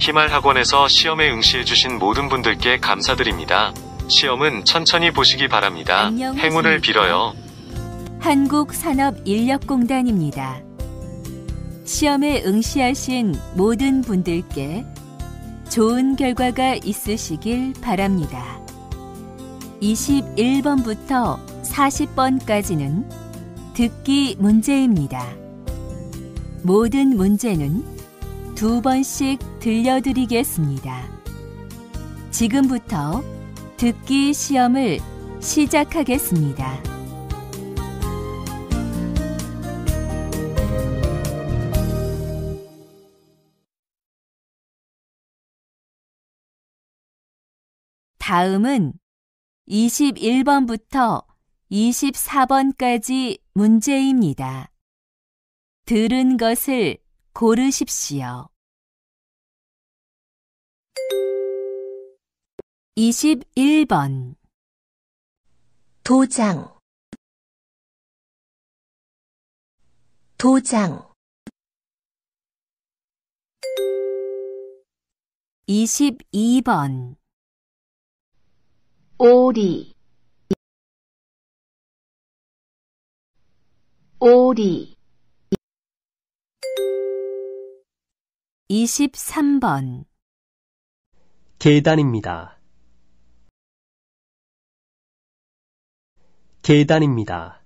희말 학원에서 시험에 응시해주신 모든 분들께 감사드립니다. 시험은 천천히 보시기 바랍니다. 안녕하십니 행운을 빌어요. 한국산업인력공단입니다. 시험에 응시하신 모든 분들께 좋은 결과가 있으시길 바랍니다. 21번부터 40번까지는 듣기 문제입니다. 모든 문제는 두 번씩 들려드리겠습니다. 지금부터 듣기 시험을 시작하겠습니다. 다음은 21번부터 24번까지 문제입니다. 들은 것을 고르십시오. 21번 도장 도장 22번 오리 오리 23번 계단입니다. 계단입니다.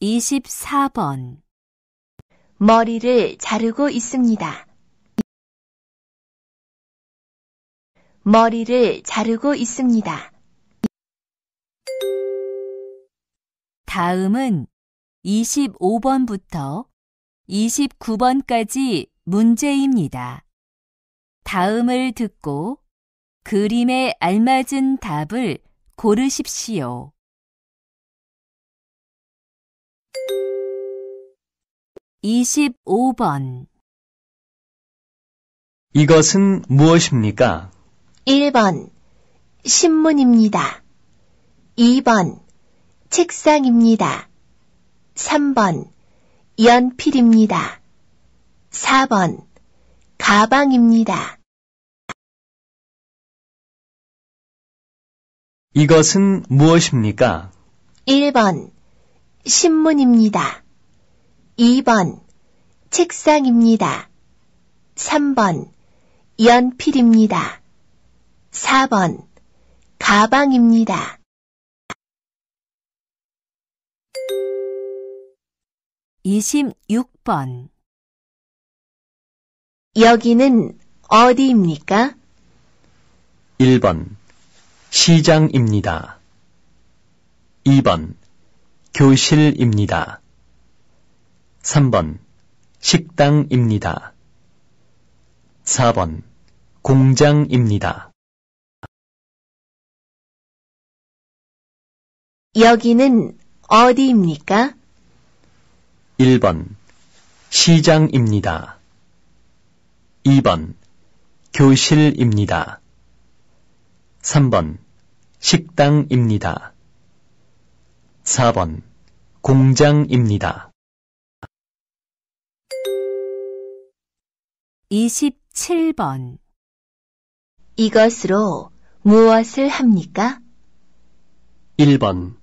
이십번 머리를 자르고 있습니다. 머리를 자르고 있습니다. 다음은 이십 번부터 29번까지 문제입니다. 다음을 듣고 그림에 알맞은 답을 고르십시오. 2 5번 이것은 무엇입니까? 1번 신문입니다. 2번 책상입니다. 3번 연필입니다. 4번 가방입니다. 이것은 무엇입니까? 1번 신문입니다. 2번 책상입니다. 3번 연필입니다. 4번 가방입니다. 26번 여기는 어디입니까? 1번 시장입니다. 2번 교실입니다. 3번 식당입니다. 4번 공장입니다. 여기는 어디입니까? 1번 시장입니다. 2번 교실입니다. 3번 식당입니다. 4번 공장입니다. 27번 이것으로 무엇을 합니까? 1번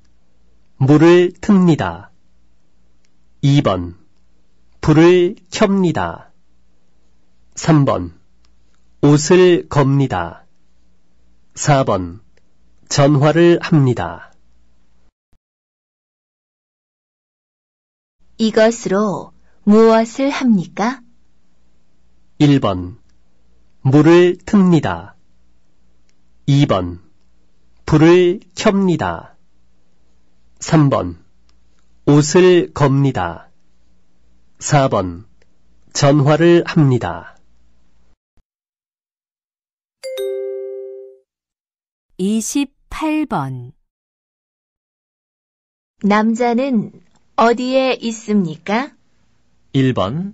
물을 틉니다. 2번 불을 켭니다. 3번 옷을 겁니다. 4번 전화를 합니다. 이것으로 무엇을 합니까? 1번 물을 틉니다. 2번 불을 켭니다. 3번 옷을 겁니다. 4번. 전화를 합니다. 28번 남자는 어디에 있습니까? 1번.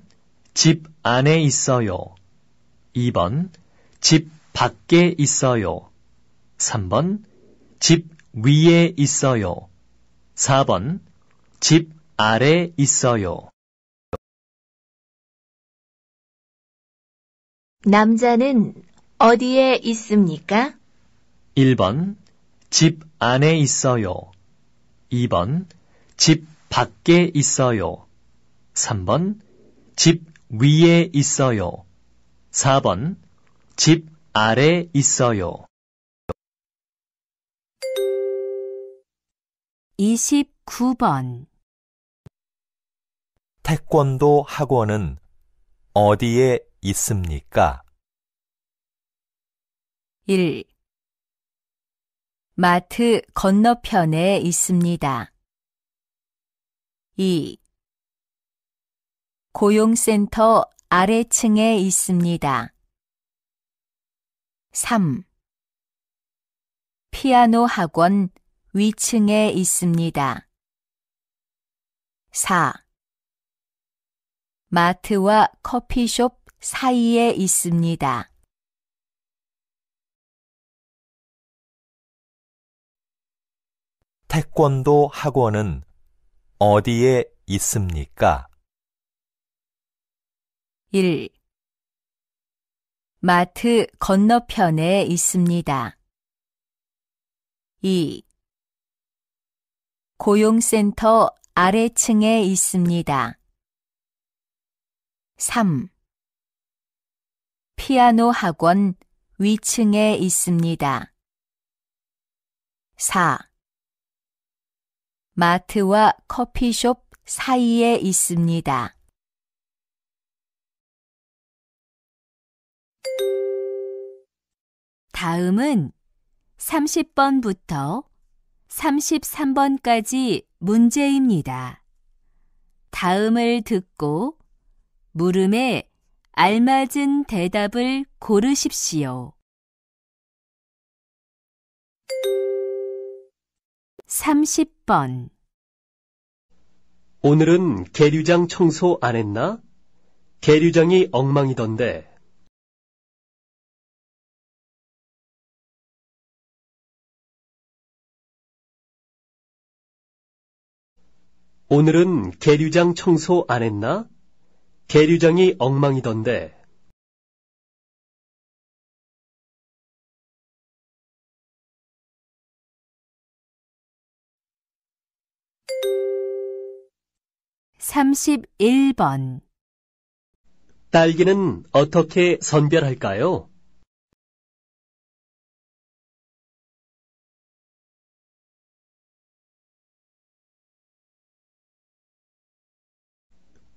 집 안에 있어요. 2번. 집 밖에 있어요. 3번. 집 위에 있어요. 4번. 집 아래 있어요. 남자는 어디에 있습니까? 1번 집 안에 있어요. 2번 집 밖에 있어요. 3번 집 위에 있어요. 4번 집 아래 있어요. 29번 태권도 학원은 어디에 있습니까? 1. 마트 건너편에 있습니다. 2. 고용센터 아래층에 있습니다. 3. 피아노 학원 위층에 있습니다. 4. 마트와 커피숍 사이에 있습니다. 태권도 학원은 어디에 있습니까? 1. 마트 건너편에 있습니다. 2. 고용센터 아래층에 있습니다. 3. 피아노 학원 위층에 있습니다. 4. 마트와 커피숍 사이에 있습니다. '다음은' 30번부터 33번까지 문제입니다. 다음을 듣고 물음에 알맞은 대답을 고르십시오. 30번 오늘은 계류장 청소 안 했나? 계류장이 엉망이던데. '오늘은 계류장 청소 안 했나? 계류장이 엉망이던데. (31번) 딸기는 어떻게 선별할까요?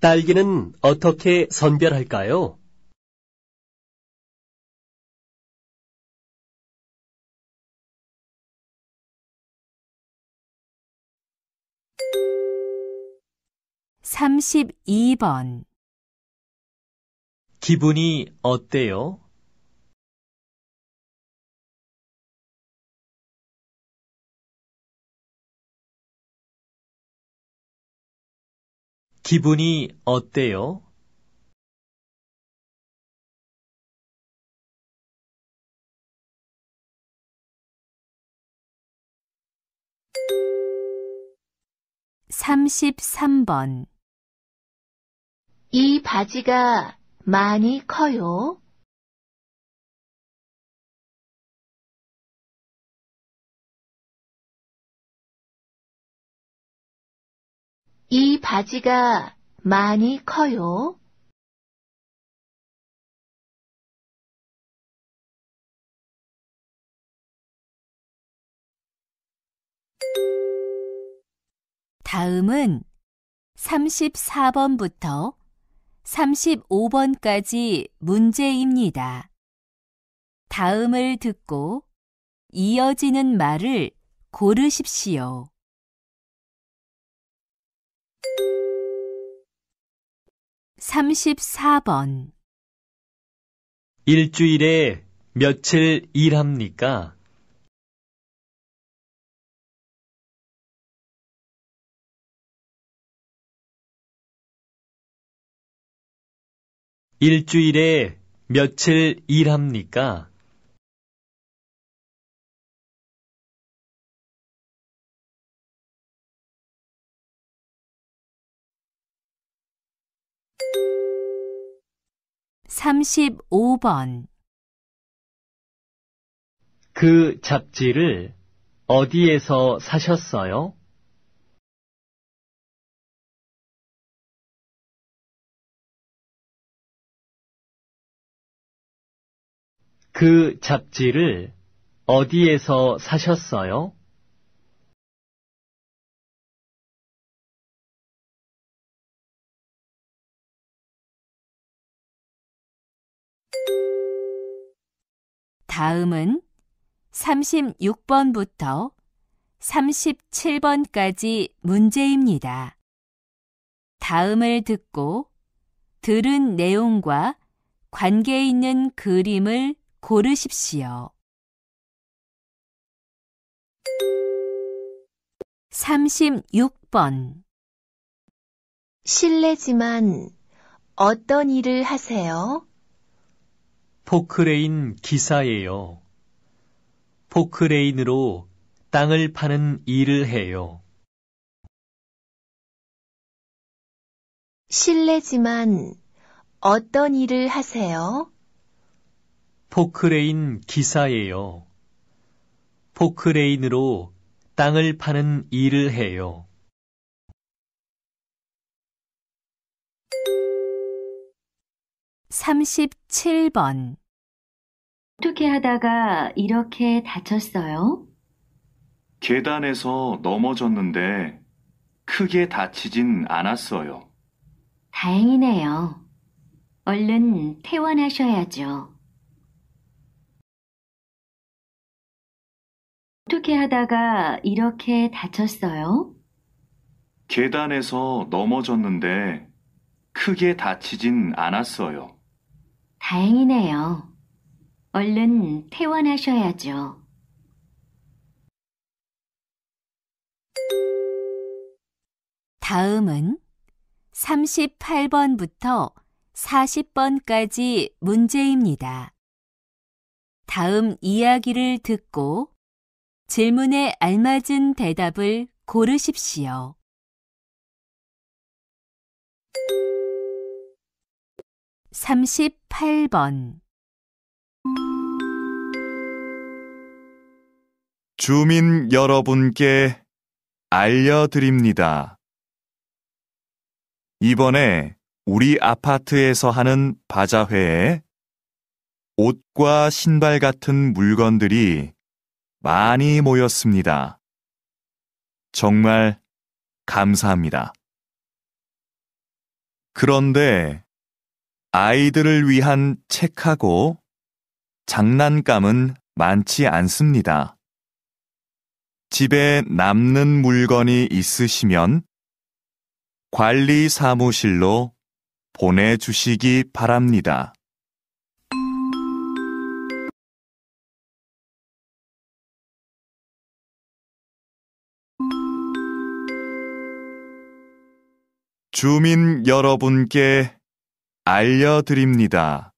딸기는 어떻게 선별할까요? 삼십번 기분이 어때요? 기분이 어때요? 3 3삼 번이 바지가 많이 커요? 이 바지가 많이 커요. 다음은 34번부터 35번까지 문제입니다. 다음을 듣고 이어지는 말을 고르십시오. 34번 일주일에 며칠 일합니까? 일주일에 며칠 일합니까? 35번 그 잡지를 어디에서 사셨어요? 그 잡지를 어디에서 사셨어요? 다음은 36번부터 37번까지 문제입니다. 다음을 듣고 들은 내용과 관계 있는 그림을 고르십시오. 36번 실례지만 어떤 일을 하세요? 포크레인 기사예요. 포크레인으로 땅을 파는 일을 해요. 실례지만 어떤 일을 하세요? 포크레인 기사예요. 포크레인으로 땅을 파는 일을 해요. 37번 어떻게 하다가 이렇게 다쳤어요? 계단에서 넘어졌는데 크게 다치진 않았어요. 다행이네요. 얼른 퇴원하셔야죠. 어떻게 하다가 이렇게 다쳤어요? 계단에서 넘어졌는데 크게 다치진 않았어요. 다행이네요. 얼른 퇴원하셔야죠. 다음은 38번부터 40번까지 문제입니다. 다음 이야기를 듣고 질문에 알맞은 대답을 고르십시오. 38번 주민 여러분께 알려드립니다. 이번에 우리 아파트에서 하는 바자회에 옷과 신발 같은 물건들이 많이 모였습니다. 정말 감사합니다. 그런데 아이들을 위한 책하고 장난감은 많지 않습니다. 집에 남는 물건이 있으시면 관리 사무실로 보내주시기 바랍니다. 주민 여러분께 알려드립니다.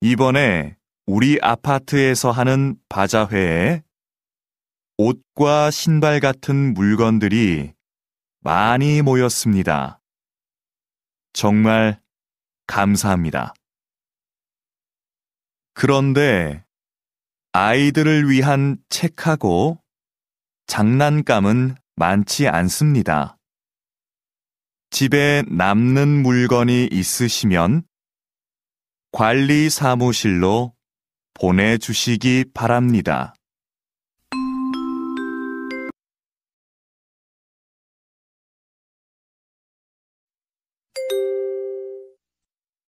이번에 우리 아파트에서 하는 바자회에 옷과 신발 같은 물건들이 많이 모였습니다. 정말 감사합니다. 그런데 아이들을 위한 책하고 장난감은 많지 않습니다. 집에 남는 물건이 있으시면 관리 사무실로 보내주시기 바랍니다.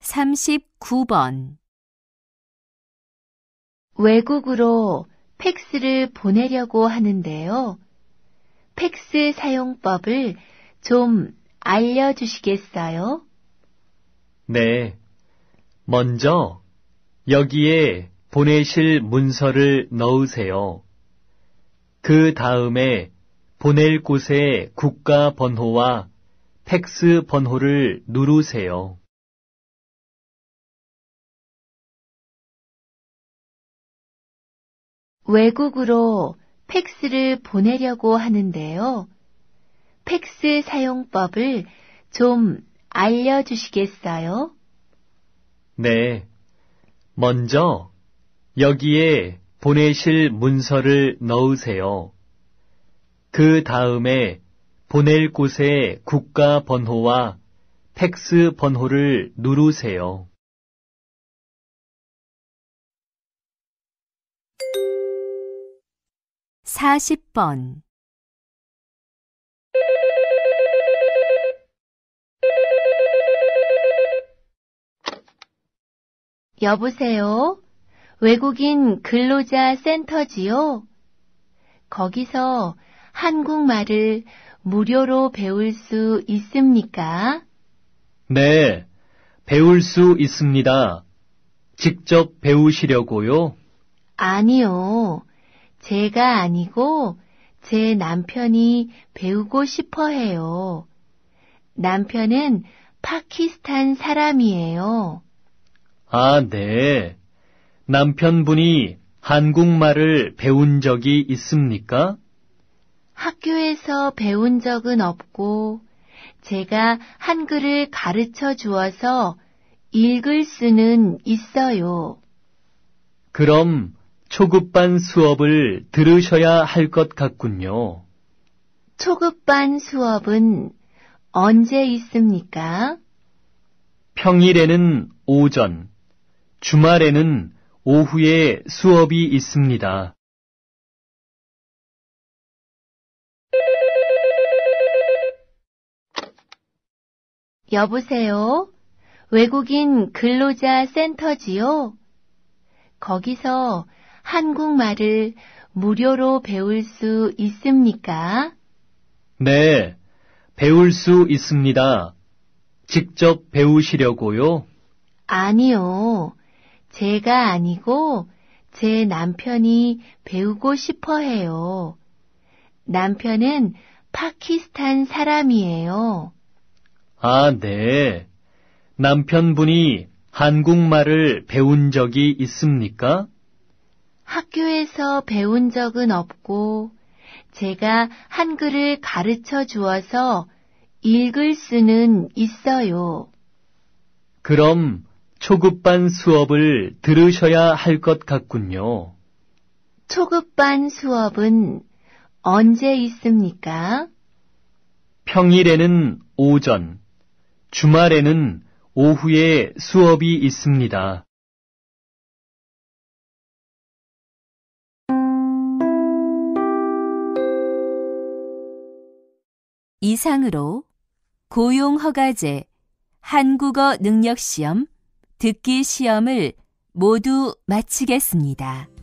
삼십번 외국으로 팩스를 보내려고 하는데요. 팩스 사용법을 좀 알려주시겠어요? 네. 먼저 여기에 보내실 문서를 넣으세요. 그 다음에 보낼 곳에 국가 번호와 팩스 번호를 누르세요. 외국으로 팩스를 보내려고 하는데요. 팩스 사용법을 좀 알려주시겠어요? 네. 먼저 여기에 보내실 문서를 넣으세요. 그 다음에 보낼 곳의 국가 번호와 팩스 번호를 누르세요. 사십 번 여보세요? 외국인 근로자 센터지요? 거기서 한국말을 무료로 배울 수 있습니까? 네, 배울 수 있습니다. 직접 배우시려고요? 아니요. 제가 아니고 제 남편이 배우고 싶어 해요. 남편은 파키스탄 사람이에요. 아, 네. 남편분이 한국말을 배운 적이 있습니까? 학교에서 배운 적은 없고, 제가 한글을 가르쳐 주어서 읽을 수는 있어요. 그럼 초급반 수업을 들으셔야 할 것 같군요. 초급반 수업은 언제 있습니까? 평일에는 오전, 주말에는 오후에 수업이 있습니다. 여보세요? 외국인 근로자 센터지요? 거기서 한국말을 무료로 배울 수 있습니까? 네, 배울 수 있습니다. 직접 배우시려고요? 아니요. 제가 아니고 제 남편이 배우고 싶어 해요. 남편은 파키스탄 사람이에요. 아, 네. 남편분이 한국말을 배운 적이 있습니까? 학교에서 배운 적은 없고, 제가 한글을 가르쳐 주어서 읽을 수는 있어요. 그럼 초급반 수업을 들으셔야 할 것 같군요. 초급반 수업은 언제 있습니까? 평일에는 오전, 주말에는 오후에 수업이 있습니다. 이상으로 고용허가제 한국어 능력시험 듣기 시험을 모두 마치겠습니다.